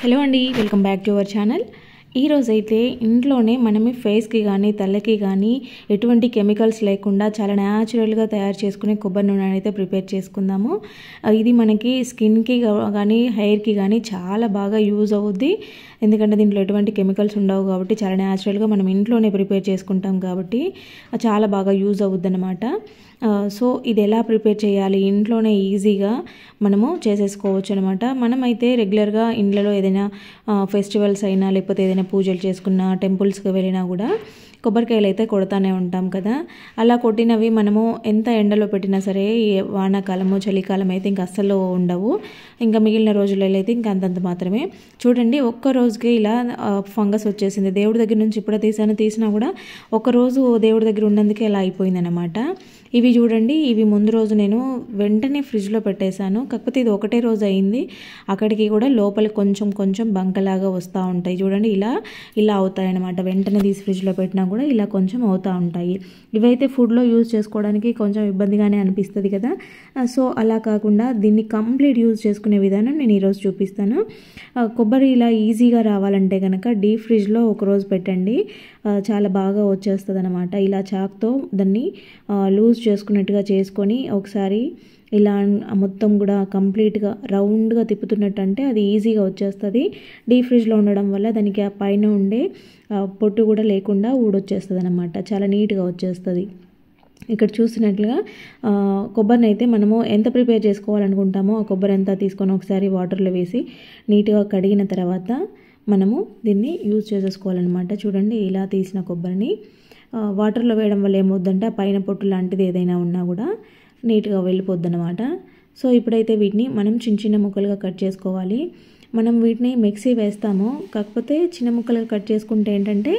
hello అండి welcome back to our channel ఈరోజైతే ఇంట్లోనే మనమే ఫేస్కి కానీ తలకి కానీ ఎటువంటి కెమికల్స్ లేకుండా చాలా న్యాచురల్గా తయారు చేసుకునే కొబ్బరి నూనె అయితే ప్రిపేర్ చేసుకుందాము ఇది మనకి స్కిన్కి కానీ హెయిర్కి కానీ చాలా బాగా యూజ్ అవుద్ది ఎందుకంటే దీంట్లో ఎటువంటి కెమికల్స్ ఉండవు కాబట్టి చాలా న్యాచురల్గా మనం ఇంట్లోనే ప్రిపేర్ చేసుకుంటాం కాబట్టి చాలా బాగా యూజ్ అవుద్ది అనమాట సో ఇది ఎలా ప్రిపేర్ చేయాలి ఇంట్లోనే ఈజీగా మనము చేసేసుకోవచ్చు అనమాట మనమైతే రెగ్యులర్గా ఇండ్లలో ఏదైనా ఫెస్టివల్స్ అయినా లేకపోతే ఏదైనా పూజలు చేసుకున్నా టెంపుల్స్కి వెళ్ళినా కూడా కొబ్బరికాయలు అయితే కొడతానే ఉంటాం కదా అలా కొట్టినవి మనము ఎంత ఎండలో పెట్టినా సరే వానాకాలము చలికాలం అయితే ఇంకా అస్సలు ఉండవు ఇంకా మిగిలిన రోజులలో అయితే ఇంకా అంతంత మాత్రమే చూడండి ఒక్క రోజు రోజుకే ఇలా ఫంగస్ వచ్చేసింది దేవుడి దగ్గర నుంచి ఇప్పుడే తీసాను తీసినా కూడా ఒకరోజు దేవుడి దగ్గర ఉన్నందుకే ఇలా అయిపోయిందనమాట ఇవి చూడండి ఇవి ముందు రోజు నేను వెంటనే ఫ్రిడ్జ్లో పెట్టేశాను కాకపోతే ఇది ఒకటే రోజు అయింది అక్కడికి కూడా లోపల కొంచెం కొంచెం బంకలాగా వస్తూ ఉంటాయి చూడండి ఇలా ఇలా అవుతాయి అనమాట వెంటనే తీసి ఫ్రిడ్జ్లో పెట్టినా కూడా ఇలా కొంచెం అవుతూ ఉంటాయి ఇవైతే ఫుడ్లో యూజ్ చేసుకోవడానికి కొంచెం ఇబ్బందిగానే అనిపిస్తుంది కదా సో అలా కాకుండా దీన్ని కంప్లీట్ యూజ్ చేసుకునే విధానం నేను ఈరోజు చూపిస్తాను కొబ్బరి ఇలా ఈజీగా మంచిగా రావాలంటే కనుక డీప్ ఫ్రిడ్జ్లో ఒకరోజు పెట్టండి చాలా బాగా వచ్చేస్తుంది అనమాట ఇలా చాక్తో దాన్ని లూజ్ చేసుకున్నట్టుగా చేసుకొని ఒకసారి ఇలా మొత్తం కూడా కంప్లీట్గా రౌండ్గా తిప్పుతున్నట్టు అంటే అది ఈజీగా వచ్చేస్తుంది డీప్ ఫ్రిడ్జ్లో ఉండడం వల్ల దానికి ఆ పైన ఉండే పొట్టు కూడా లేకుండా ఊడొచ్చేస్తుంది అనమాట చాలా నీట్గా వచ్చేస్తుంది ఇక్కడ చూసినట్లుగా కొబ్బరిని అయితే మనము ఎంత ప్రిపేర్ చేసుకోవాలనుకుంటామో ఆ కొబ్బరి ఎంత తీసుకొని ఒకసారి వాటర్లో వేసి నీట్గా కడిగిన తర్వాత మనము దీన్ని యూజ్ చేసేసుకోవాలన్నమాట చూడండి ఇలా తీసిన కొబ్బరిని వాటర్లో వేయడం వల్ల ఏమవుద్దంటే పైన పొట్టు లాంటిది ఏదైనా ఉన్నా కూడా నీట్గా వెళ్ళిపోద్దనమాట సో ఇప్పుడైతే వీటిని మనం చిన్న చిన్న ముక్కలుగా కట్ చేసుకోవాలి మనం వీటిని మిక్సీ వేస్తాము కాకపోతే చిన్న ముక్కలుగా కట్ చేసుకుంటే ఏంటంటే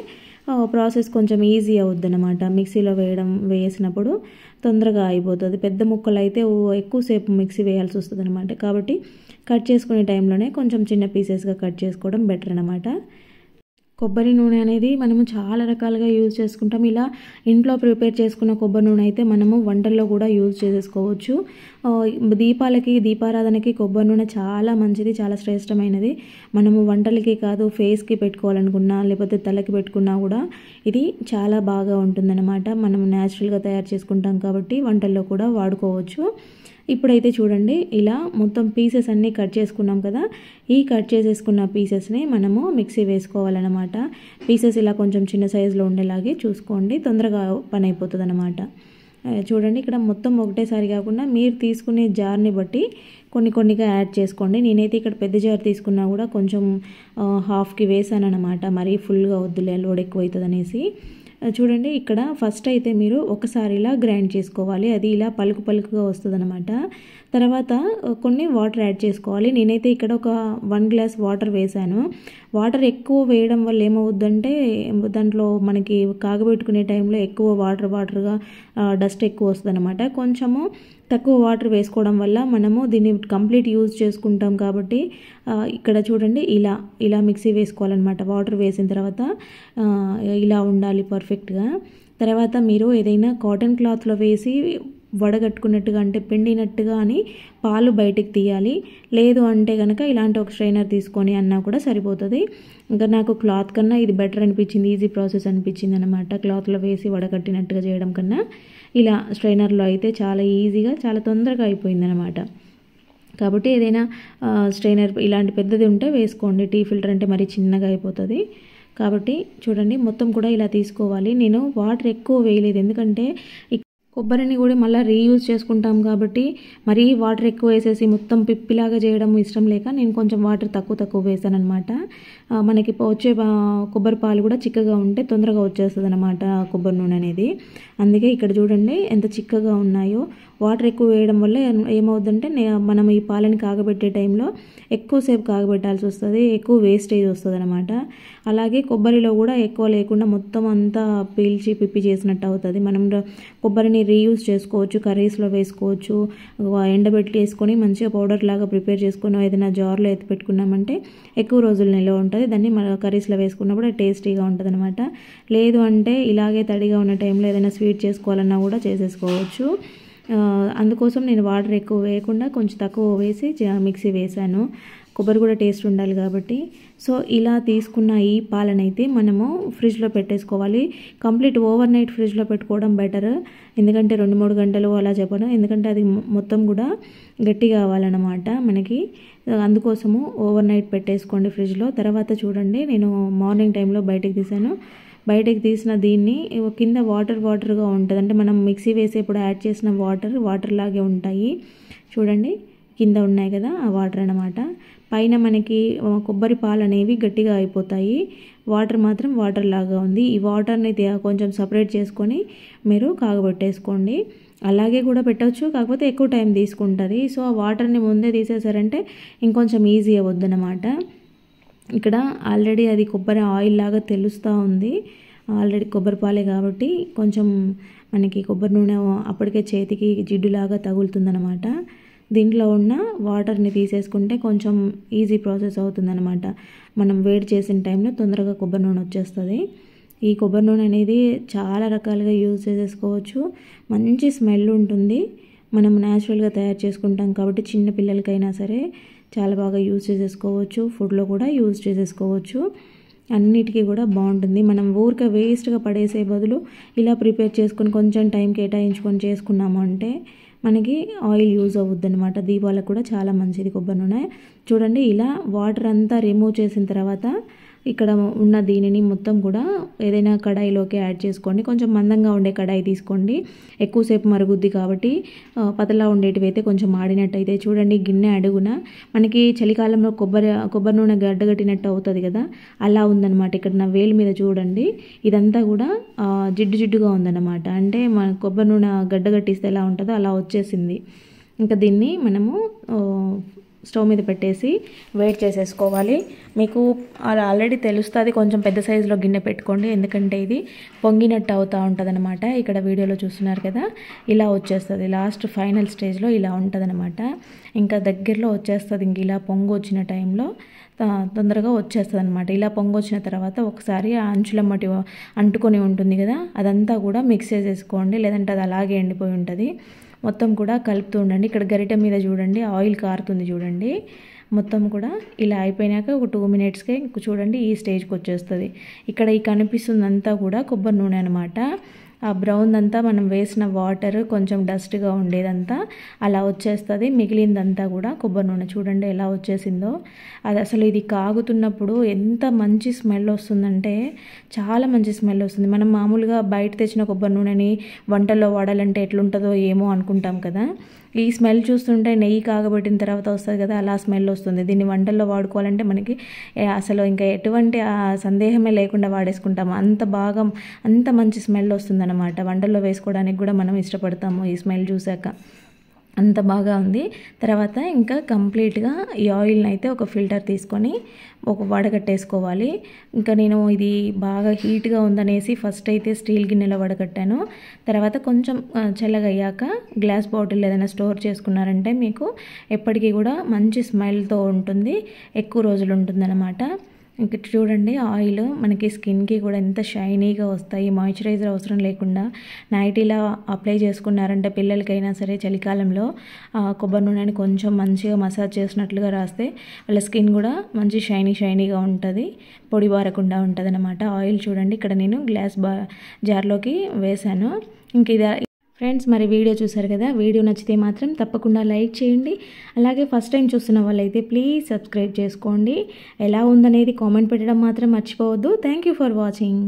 ప్రాసెస్ కొంచెం ఈజీ అవుద్ది అనమాట మిక్సీలో వేయడం వేసినప్పుడు తొందరగా అయిపోతుంది పెద్ద ముక్కలు అయితే ఎక్కువసేపు మిక్సీ వేయాల్సి వస్తుంది అనమాట కాబట్టి కట్ చేసుకునే టైంలోనే కొంచెం చిన్న పీసెస్గా కట్ చేసుకోవడం బెటర్ అనమాట కొబ్బరి నూనె అనేది మనము చాలా రకాలుగా యూజ్ చేసుకుంటాం ఇలా ఇంట్లో ప్రిపేర్ చేసుకున్న కొబ్బరి నూనె అయితే మనము వంటల్లో కూడా యూజ్ చేసేసుకోవచ్చు దీపాలకి దీపారాధనకి కొబ్బరి నూనె చాలా మంచిది చాలా శ్రేష్టమైనది మనము వంటలకి కాదు ఫేస్కి పెట్టుకోవాలనుకున్నా లేకపోతే తలకి పెట్టుకున్నా కూడా ఇది చాలా బాగా ఉంటుందన్నమాట మనం న్యాచురల్గా తయారు చేసుకుంటాం కాబట్టి వంటల్లో కూడా వాడుకోవచ్చు ఇప్పుడైతే చూడండి ఇలా మొత్తం పీసెస్ అన్నీ కట్ చేసుకున్నాం కదా ఈ కట్ చేసేసుకున్న పీసెస్ని మనము మిక్సీ వేసుకోవాలన్నమాట పీసెస్ ఇలా కొంచెం చిన్న సైజులో ఉండేలాగే చూసుకోండి తొందరగా పని అయిపోతుంది అనమాట చూడండి ఇక్కడ మొత్తం ఒకటేసారి కాకుండా మీరు తీసుకునే జార్ని బట్టి కొన్ని కొన్నిగా యాడ్ చేసుకోండి నేనైతే ఇక్కడ పెద్ద జార్ తీసుకున్నా కూడా కొంచెం హాఫ్కి వేసాను అనమాట మరీ ఫుల్గా వద్దులే లోడ్ ఎక్కువ అవుతుంది అనేసి చూడండి ఇక్కడ ఫస్ట్ అయితే మీరు ఒకసారి ఇలా గ్రైండ్ చేసుకోవాలి అది ఇలా పలుకు పలుకుగా వస్తుందన్నమాట తర్వాత కొన్ని వాటర్ యాడ్ చేసుకోవాలి నేనైతే ఇక్కడ ఒక వన్ గ్లాస్ వాటర్ వేశాను వాటర్ ఎక్కువ వేయడం వల్ల ఏమవుద్దంటే దాంట్లో మనకి కాగబెట్టుకునే టైంలో ఎక్కువ వాటర్ వాటర్గా డస్ట్ ఎక్కువ వస్తుందన్నమాట కొంచెము తక్కువ వాటర్ వేసుకోవడం వల్ల మనము దీన్ని కంప్లీట్ యూజ్ చేసుకుంటాం కాబట్టి ఇక్కడ చూడండి ఇలా ఇలా మిక్సీ వేసుకోవాలన్నమాట వాటర్ వేసిన తర్వాత ఇలా ఉండాలి పర్ఫెక్ట్ పర్ఫెక్ట్గా తర్వాత మీరు ఏదైనా కాటన్ క్లాత్లో వేసి వడగట్టుకున్నట్టుగా అంటే పిండినట్టుగా అని పాలు బయటికి తీయాలి లేదు అంటే కనుక ఇలాంటి ఒక స్ట్రైనర్ తీసుకొని అన్నా కూడా సరిపోతుంది ఇంకా నాకు క్లాత్ కన్నా ఇది బెటర్ అనిపించింది ఈజీ ప్రాసెస్ అనిపించింది అనమాట క్లాత్లో వేసి వడగట్టినట్టుగా చేయడం కన్నా ఇలా స్ట్రైనర్లో అయితే చాలా ఈజీగా చాలా తొందరగా అయిపోయింది అనమాట కాబట్టి ఏదైనా స్ట్రైనర్ ఇలాంటి పెద్దది ఉంటే వేసుకోండి టీ ఫిల్టర్ అంటే మరీ చిన్నగా అయిపోతుంది కాబట్టి చూడండి మొత్తం కూడా ఇలా తీసుకోవాలి నేను వాటర్ ఎక్కువ వేయలేదు ఎందుకంటే కొబ్బరిని కూడా మళ్ళీ రీయూజ్ చేసుకుంటాం కాబట్టి మరీ వాటర్ ఎక్కువ వేసేసి మొత్తం పిప్పిలాగా చేయడం ఇష్టం లేక నేను కొంచెం వాటర్ తక్కువ తక్కువ వేసాను అనమాట మనకి వచ్చే కొబ్బరి పాలు కూడా చిక్కగా ఉంటే తొందరగా వచ్చేస్తుంది అనమాట కొబ్బరి నూనె అనేది అందుకే ఇక్కడ చూడండి ఎంత చిక్కగా ఉన్నాయో వాటర్ ఎక్కువ వేయడం వల్ల ఏమవుతుందంటే మనం ఈ పాలని కాగబెట్టే టైంలో ఎక్కువసేపు కాగబెట్టాల్సి వస్తుంది ఎక్కువ వేస్టేజ్ వస్తుంది అనమాట అలాగే కొబ్బరిలో కూడా ఎక్కువ లేకుండా మొత్తం అంతా పీల్చి పిప్పి చేసినట్టు అవుతుంది మనం కొబ్బరిని రీయూజ్ చేసుకోవచ్చు కర్రీస్లో వేసుకోవచ్చు ఎండబెట్టి వేసుకొని మంచిగా పౌడర్ లాగా ప్రిపేర్ చేసుకున్నాం ఏదైనా జార్లో ఎత్తి పెట్టుకున్నామంటే ఎక్కువ రోజులు నిల్వ ఉంటుంది దాన్ని మన కర్రీస్లో వేసుకున్నప్పుడు టేస్టీగా ఉంటుంది అనమాట లేదు అంటే ఇలాగే తడిగా ఉన్న టైంలో ఏదైనా స్వీట్ చేసుకోవాలన్నా కూడా చేసేసుకోవచ్చు అందుకోసం నేను వాటర్ ఎక్కువ వేయకుండా కొంచెం తక్కువ వేసి మిక్సీ వేశాను కొబ్బరి కూడా టేస్ట్ ఉండాలి కాబట్టి సో ఇలా తీసుకున్న ఈ పాలనైతే మనము ఫ్రిడ్జ్లో పెట్టేసుకోవాలి కంప్లీట్ ఓవర్ నైట్ ఫ్రిడ్జ్లో పెట్టుకోవడం బెటర్ ఎందుకంటే రెండు మూడు గంటలు అలా చెప్పడం ఎందుకంటే అది మొత్తం కూడా గట్టి కావాలన్నమాట మనకి అందుకోసము ఓవర్ నైట్ పెట్టేసుకోండి ఫ్రిడ్జ్లో తర్వాత చూడండి నేను మార్నింగ్ టైంలో బయటకు తీసాను బయటకు తీసిన దీన్ని కింద వాటర్ వాటర్గా ఉంటుంది అంటే మనం మిక్సీ వేసేప్పుడు యాడ్ చేసిన వాటర్ వాటర్ లాగే ఉంటాయి చూడండి కింద ఉన్నాయి కదా ఆ వాటర్ అనమాట పైన మనకి కొబ్బరి పాలు అనేవి గట్టిగా అయిపోతాయి వాటర్ మాత్రం వాటర్ లాగా ఉంది ఈ వాటర్ని కొంచెం సపరేట్ చేసుకొని మీరు కాగబెట్టేసుకోండి అలాగే కూడా పెట్టవచ్చు కాకపోతే ఎక్కువ టైం తీసుకుంటుంది సో ఆ వాటర్ని ముందే తీసేసారంటే ఇంకొంచెం ఈజీ అవ్వద్దనమాట ఇక్కడ ఆల్రెడీ అది కొబ్బరి ఆయిల్ లాగా తెలుస్తూ ఉంది ఆల్రెడీ కొబ్బరి పాలే కాబట్టి కొంచెం మనకి కొబ్బరి నూనె అప్పటికే చేతికి జిడ్డులాగా తగులుతుందనమాట దీంట్లో ఉన్న వాటర్ని తీసేసుకుంటే కొంచెం ఈజీ ప్రాసెస్ అవుతుందన్నమాట మనం వేడి చేసిన టైంలో తొందరగా కొబ్బరి నూనె వచ్చేస్తుంది ఈ కొబ్బరి నూనె అనేది చాలా రకాలుగా యూజ్ చేసేసుకోవచ్చు మంచి స్మెల్ ఉంటుంది మనం న్యాచురల్గా తయారు చేసుకుంటాం కాబట్టి చిన్న పిల్లలకైనా సరే చాలా బాగా యూజ్ చేసేసుకోవచ్చు ఫుడ్లో కూడా యూజ్ చేసేసుకోవచ్చు అన్నిటికీ కూడా బాగుంటుంది మనం ఊరిక వేస్ట్గా పడేసే బదులు ఇలా ప్రిపేర్ చేసుకొని కొంచెం టైం కేటాయించుకొని చేసుకున్నాము అంటే మనకి ఆయిల్ యూజ్ అవుద్ది అనమాట దీపాలకు కూడా చాలా మంచిది కొబ్బరి నూనె చూడండి ఇలా వాటర్ అంతా రిమూవ్ చేసిన తర్వాత ఇక్కడ ఉన్న దీనిని మొత్తం కూడా ఏదైనా కడాయిలోకి యాడ్ చేసుకోండి కొంచెం మందంగా ఉండే కడాయి తీసుకోండి ఎక్కువసేపు మరుగుద్ది కాబట్టి పతలా ఉండేటివి అయితే కొంచెం ఆడినట్టయితే చూడండి గిన్నె అడుగున మనకి చలికాలంలో కొబ్బరి కొబ్బరి నూనె గడ్డగట్టినట్టు అవుతుంది కదా అలా ఉందన్నమాట ఇక్కడ నా వేలు మీద చూడండి ఇదంతా కూడా జిడ్డు జిడ్డుగా ఉందన్నమాట అంటే మన కొబ్బరి నూనె గడ్డగట్టిస్తే ఎలా ఉంటుందో అలా వచ్చేసింది ఇంకా దీన్ని మనము స్టవ్ మీద పెట్టేసి వెయిట్ చేసేసుకోవాలి మీకు అది ఆల్రెడీ తెలుస్తుంది కొంచెం పెద్ద సైజులో గిన్నె పెట్టుకోండి ఎందుకంటే ఇది పొంగినట్టు అవుతూ ఉంటుందన్నమాట ఇక్కడ వీడియోలో చూస్తున్నారు కదా ఇలా వచ్చేస్తుంది లాస్ట్ ఫైనల్ స్టేజ్లో ఇలా ఉంటుందన్నమాట ఇంకా దగ్గరలో వచ్చేస్తుంది ఇంక ఇలా పొంగు వచ్చిన టైంలో తొందరగా వచ్చేస్తుంది అనమాట ఇలా పొంగొచ్చిన తర్వాత ఒకసారి ఆ అంచులమ్మటి అంటుకొని ఉంటుంది కదా అదంతా కూడా మిక్స్ చేసేసుకోండి లేదంటే అది అలాగే ఎండిపోయి ఉంటుంది మొత్తం కూడా కలుపుతూ ఉండండి ఇక్కడ గరిట మీద చూడండి ఆయిల్ కారుతుంది చూడండి మొత్తం కూడా ఇలా అయిపోయినాక ఒక టూ మినిట్స్కే చూడండి ఈ స్టేజ్కి వచ్చేస్తుంది ఇక్కడ ఈ కనిపిస్తుందంతా కూడా కొబ్బరి నూనె అనమాట ఆ బ్రౌన్ అంతా మనం వేసిన వాటర్ కొంచెం డస్ట్గా ఉండేదంతా అలా వచ్చేస్తుంది మిగిలిందంతా కూడా కొబ్బరి నూనె చూడండి ఎలా వచ్చేసిందో అది అసలు ఇది కాగుతున్నప్పుడు ఎంత మంచి స్మెల్ వస్తుందంటే చాలా మంచి స్మెల్ వస్తుంది మనం మామూలుగా బయట తెచ్చిన కొబ్బరి నూనెని వంటల్లో వాడాలంటే ఎట్లుంటుందో ఏమో అనుకుంటాం కదా ఈ స్మెల్ చూస్తుంటే నెయ్యి కాగబెట్టిన తర్వాత వస్తుంది కదా అలా స్మెల్ వస్తుంది దీన్ని వంటల్లో వాడుకోవాలంటే మనకి అసలు ఇంకా ఎటువంటి సందేహమే లేకుండా వాడేసుకుంటాము అంత బాగా అంత మంచి స్మెల్ వస్తుందన్నమాట వంటల్లో వేసుకోవడానికి కూడా మనం ఇష్టపడతాము ఈ స్మెల్ చూశాక అంత బాగా ఉంది తర్వాత ఇంకా కంప్లీట్గా ఈ ఆయిల్ని అయితే ఒక ఫిల్టర్ తీసుకొని ఒక వడగట్టేసుకోవాలి ఇంకా నేను ఇది బాగా హీట్గా ఉందనేసి ఫస్ట్ అయితే స్టీల్ గిన్నెలో వడగట్టాను తర్వాత కొంచెం చల్లగయ్యాక గ్లాస్ బాటిల్ ఏదైనా స్టోర్ చేసుకున్నారంటే మీకు ఎప్పటికీ కూడా మంచి స్మెల్తో ఉంటుంది ఎక్కువ రోజులు ఉంటుందన్నమాట ఇక్కడ చూడండి ఆయిల్ మనకి స్కిన్కి కూడా ఎంత షైనీగా వస్తాయి మాయిశ్చరైజర్ అవసరం లేకుండా నైట్ ఇలా అప్లై చేసుకున్నారంటే పిల్లలకైనా సరే చలికాలంలో కొబ్బరి నూనెని కొంచెం మంచిగా మసాజ్ చేసినట్లుగా రాస్తే వాళ్ళ స్కిన్ కూడా మంచి షైనీ షైనీగా ఉంటుంది పొడి బారకుండా ఉంటుంది ఆయిల్ చూడండి ఇక్కడ నేను గ్లాస్ బా జార్లోకి వేశాను ఇంక ఇది ఫ్రెండ్స్ మరి వీడియో చూసారు కదా వీడియో నచ్చితే మాత్రం తప్పకుండా లైక్ చేయండి అలాగే ఫస్ట్ టైం చూస్తున్న వాళ్ళైతే ప్లీజ్ సబ్స్క్రైబ్ చేసుకోండి ఎలా ఉందనేది కామెంట్ పెట్టడం మాత్రం మర్చిపోవద్దు థ్యాంక్ ఫర్ వాచింగ్